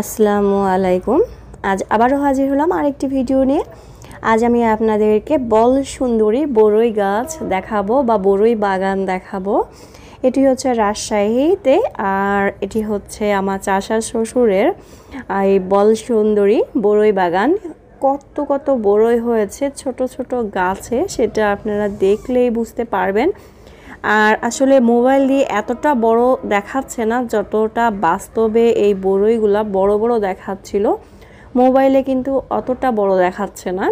আসসালামু আলাইকুম আজ আবারও হাজির হলাম আরেকটি ভিডিও নিয়ে আজ আমি আপনাদেরকে বল সুন্দরী বড়ই গাছ দেখাবো বা বড়ই বাগান দেখাবো এটি হচ্ছে রাজশাহীতে আর এটি হচ্ছে আমার চাষা শ্বশুরের এই বল সুন্দরী বড়ই বাগান কত কত বড়ই হয়েছে ছোট ছোট গাছে সেটা আপনারা দেখলেই বুঝতে পারবেন আর আসলে মোবাইল দিয়ে এতটা বড় দেখাচ্ছে না যতটা বাস্তবে এই বড়ইগুলা বড় বড় দেখাচ্ছিল মোবাইলে কিন্তু অতটা বড় দেখাচ্ছে না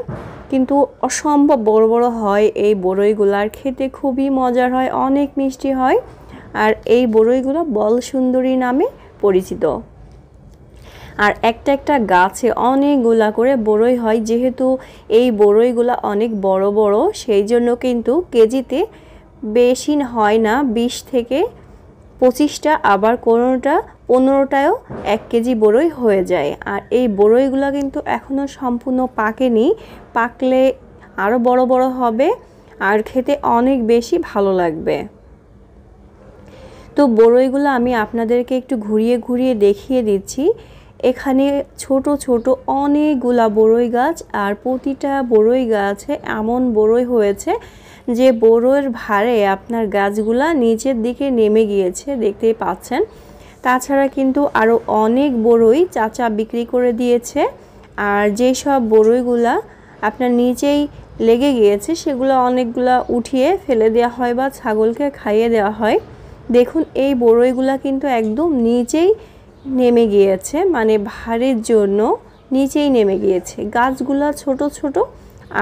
কিন্তু অসম্ভব বড় বড় হয় এই বড়ইগুলার খেতে খুবই মজার হয় অনেক মিষ্টি হয় আর এই বড়ইগুলো বল সুন্দরী নামে পরিচিত আর একটা একটা গাছে অনেকগুলা করে বড়ই হয় যেহেতু এই বড়ইগুলা অনেক বড় বড় সেই জন্য কিন্তু কেজিতে বেশি হয় না বিশ থেকে পঁচিশটা আবার কোনোটা পনেরোটায়ও এক কেজি বড়ই হয়ে যায় আর এই বড়ইগুলো কিন্তু এখনও সম্পূর্ণ পাকেনি পাকলে আরও বড় বড় হবে আর খেতে অনেক বেশি ভালো লাগবে তো বড়ইগুলো আমি আপনাদেরকে একটু ঘুরিয়ে ঘুরিয়ে দেখিয়ে দিচ্ছি এখানে ছোট ছোট অনেকগুলা বড়ই গাছ আর প্রতিটা বড়ই গাছে এমন বড়ই হয়েছে যে বোরোর ভারে আপনার গাছগুলা নিচের দিকে নেমে গিয়েছে দেখতেই পাচ্ছেন তাছাড়া কিন্তু আরও অনেক বড়ই চাচা বিক্রি করে দিয়েছে আর যেই সব বড়ইগুলা আপনার নিচেই লেগে গিয়েছে সেগুলো অনেকগুলা উঠিয়ে ফেলে দেওয়া হয় বা ছাগলকে খাইয়ে দেওয়া হয় দেখুন এই বড়ইগুলা কিন্তু একদম নিচেই নেমে গিয়েছে মানে ভারের জন্য নিচেই নেমে গিয়েছে গাছগুলা ছোট ছোট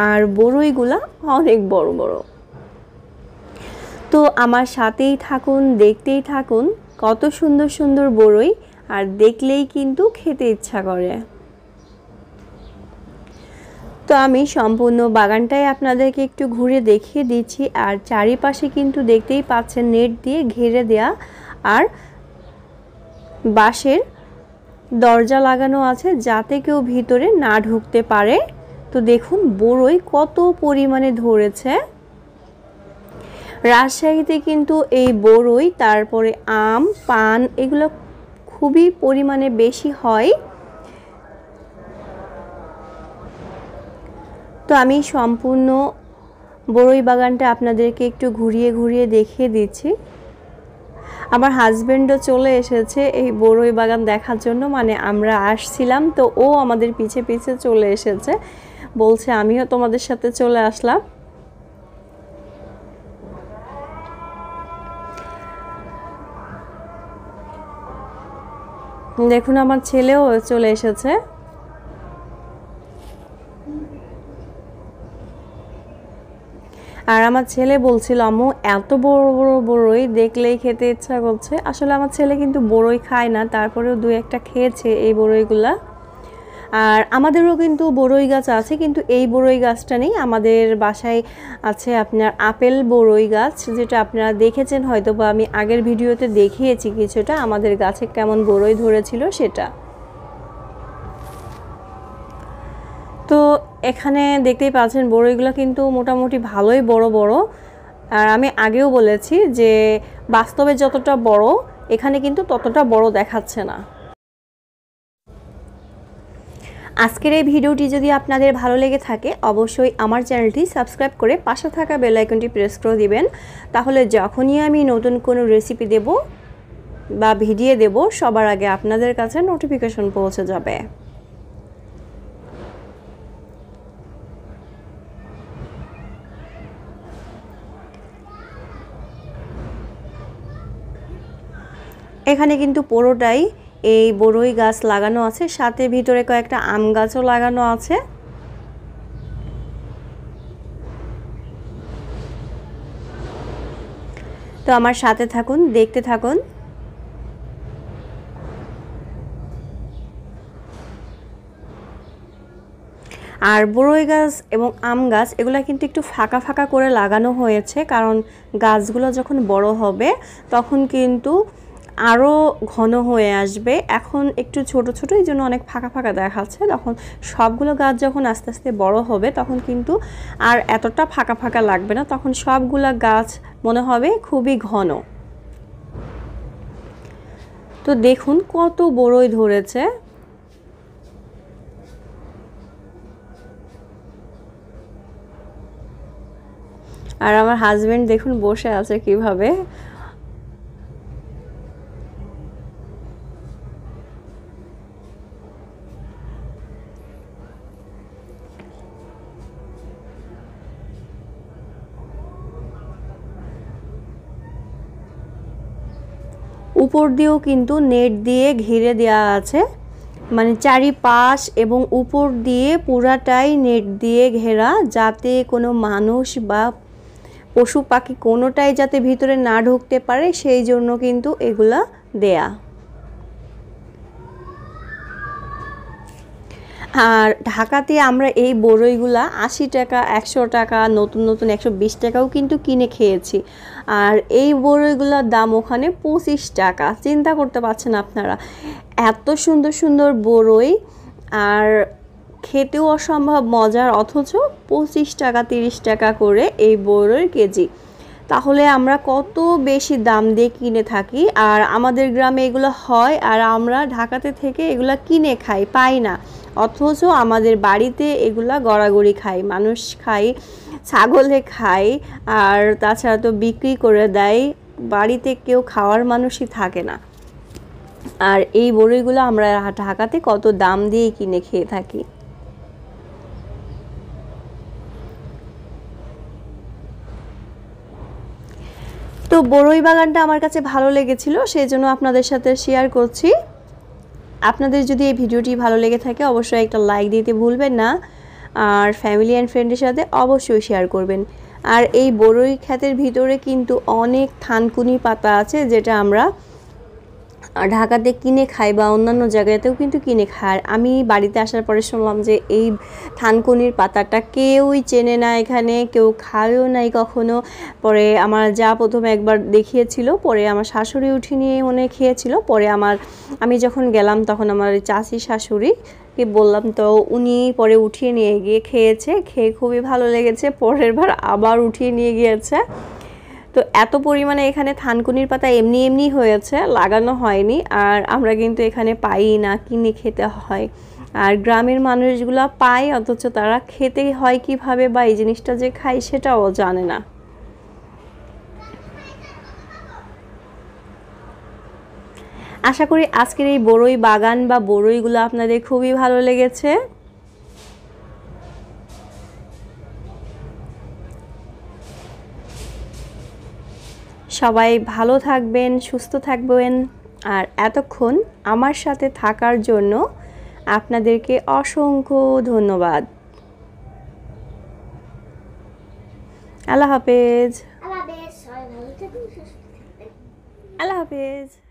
আর বড়ইগুলা অনেক বড় বড় তো আমার সাথেই থাকুন দেখতেই থাকুন কত সুন্দর সুন্দর বড়ই আর দেখলেই কিন্তু খেতে ইচ্ছা করে তো আমি সম্পূর্ণ বাগানটাই আপনাদেরকে একটু ঘুরে দেখিয়ে দিচ্ছি আর চারিপাশে কিন্তু দেখতেই পাচ্ছেন নেট দিয়ে ঘিরে দেয়া আর বাঁশের দরজা লাগানো আছে যাতে কেউ ভিতরে না ঢুকতে পারে তো দেখুন বড়ই কত পরিমাণে ধরেছে রাজশাহীতে কিন্তু এই বড়ই তারপরে আম পান এগুলো খুবই পরিমাণে বেশি হয় তো আমি সম্পূর্ণ বড়ই বাগানটা আপনাদেরকে একটু ঘুরিয়ে ঘুরিয়ে দেখিয়ে দিচ্ছি আমার হাজব্যান্ডও চলে এসেছে এই বড়ই বাগান দেখার জন্য মানে আমরা আসছিলাম তো ও আমাদের পিছে পিছে চলে এসেছে বলছে আমিও তোমাদের সাথে চলে আসলাম দেখুন আমার ছেলেও চলে এসেছে আর আমার ছেলে বলছিল আমু এত বড় বড় বড়ই দেখলেই খেতে ইচ্ছা করছে আসলে আমার ছেলে কিন্তু বড়ই খায় না তারপরেও দু একটা খেয়েছে এই বড়ইগুলা আর আমাদেরও কিন্তু বড়ই গাছ আছে কিন্তু এই বড়ই গাছটা নেই আমাদের বাসায় আছে আপনার আপেল বড়ই গাছ যেটা আপনারা দেখেছেন হয়তো বা আমি আগের ভিডিওতে দেখিয়েছি কিছুটা আমাদের গাছে কেমন বড়ই ধরেছিল সেটা তো এখানে দেখতেই পাচ্ছেন বড়ইগুলো কিন্তু মোটামুটি ভালোই বড় বড় আর আমি আগেও বলেছি যে বাস্তবে যতটা বড় এখানে কিন্তু ততটা বড় দেখাচ্ছে না আজকের এই ভিডিওটি যদি আপনাদের ভালো লেগে থাকে অবশ্যই আমার চ্যানেলটি সাবস্ক্রাইব করে পাশে থাকা বেল আইকনটি প্রেস করে দিবেন তাহলে যখনই আমি নতুন কোনো রেসিপি দেব বা ভিডিও দেব সবার আগে আপনাদের কাছে নোটিফিকেশন পৌঁছে যাবে এখানে কিন্তু পুরোটাই এই বড়ই গাছ লাগানো আছে সাথে ভিতরে কয়েকটা আম গাছও লাগানো আছে তো আমার সাথে থাকুন দেখতে থাকুন আর বড়ই গাছ এবং আম গাছ এগুলা কিন্তু একটু ফাঁকা ফাঁকা করে লাগানো হয়েছে কারণ গাছগুলো যখন বড় হবে তখন কিন্তু আরও ঘন হয়ে আসবে এখন একটু ছোট ছোট এই জন্য অনেক ফাঁকা ফাঁকা দেখাচ্ছে তখন সবগুলো গাছ যখন আস্তে আস্তে বড় হবে তখন কিন্তু আর এতটা ফাঁকা ফাঁকা লাগবে না তখন সবগুলো গাছ মনে হবে খুবই ঘন তো দেখুন কত বড়ই ধরেছে আর আমার হাজবেন্ড দেখুন বসে আছে কিভাবে উপর দিয়েও কিন্তু নেট দিয়ে ঘিরে দেওয়া আছে মানে চারিপাশ এবং উপর দিয়ে পুরাটাই নেট দিয়ে ঘেরা যাতে কোনো মানুষ বা পশু পাখি কোনোটাই যাতে ভিতরে না ঢুকতে পারে সেই জন্য কিন্তু এগুলা দেয়া আর ঢাকাতে আমরা এই বড়ইগুলা আশি টাকা একশো টাকা নতুন নতুন একশো বিশ টাকাও কিন্তু কিনে খেয়েছি আর এই বড়িগুলোর দাম ওখানে পঁচিশ টাকা চিন্তা করতে পারছেন আপনারা এত সুন্দর সুন্দর বড়ই আর খেতেও অসম্ভব মজার অথচ পঁচিশ টাকা তিরিশ টাকা করে এই বড়ির কেজি তাহলে আমরা কত বেশি দাম দিয়ে কিনে থাকি আর আমাদের গ্রামে এগুলো হয় আর আমরা ঢাকাতে থেকে এগুলো কিনে খাই পাই না অথচ আমাদের বাড়িতে এগুলো গড়াগড়ি খাই মানুষ খাই ছাগলে খায় আর তাছাড়া তো বিক্রি করে দেয় বাড়িতে কেউ খাওয়ার মানুষই থাকে না আর এই বড়িগুলো আমরা ঢাকাতে কত দাম দিয়ে কিনে খেয়ে থাকি তো বড়ই বাগানটা আমার কাছে ভালো লেগেছিল সেই জন্য আপনাদের সাথে শেয়ার করছি আপনাদের যদি এই ভিডিওটি ভালো লেগে থাকে অবশ্যই একটা লাইক দিতে ভুলবেন না আর ফ্যামিলি অ্যান্ড ফ্রেন্ডের সাথে অবশ্যই শেয়ার করবেন আর এই বড়ই খ্যাতের ভিতরে কিন্তু অনেক থানকুনি পাতা আছে যেটা আমরা ঢাকাতে কিনে খাই বা অন্যান্য জায়গাতেও কিন্তু কিনে খাই আর আমি বাড়িতে আসার পরে শুনলাম যে এই থানকুনির পাতাটা কেউই চেনে না এখানে কেউ খায়ও নাই কখনো পরে আমার যা প্রথমে একবার দেখিয়েছিল পরে আমার শাশুড়ি উঠে নিয়ে মনে খেয়েছিল পরে আমার আমি যখন গেলাম তখন আমার চাষি শাশুড়ি কে বললাম তো উনি পরে উঠিয়ে নিয়ে গিয়ে খেয়েছে খেয়ে খুবই ভালো লেগেছে পরের বার আবার উঠিয়ে নিয়ে গিয়েছে তো এত পরিমাণে এখানে থানকুনির পাতা এমনি এমনি হয়েছে লাগানো হয়নি আর আমরা কিন্তু এখানে পাই না কিনে খেতে হয় আর গ্রামের মানুষগুলো পায় অথচ তারা খেতে হয় কিভাবে বা এই জিনিসটা যে খায় সেটাও জানে না আশা করি আজকের এই বড়ই বাগান বা বড়ইগুলো আপনাদের খুবই ভালো লেগেছে সবাই ভালো থাকবেন সুস্থ থাকবেন আর এতক্ষণ আমার সাথে থাকার জন্য আপনাদেরকে অসংখ্য ধন্যবাদ আল্লাহ হাফেজ আল্লাহ হাফেজ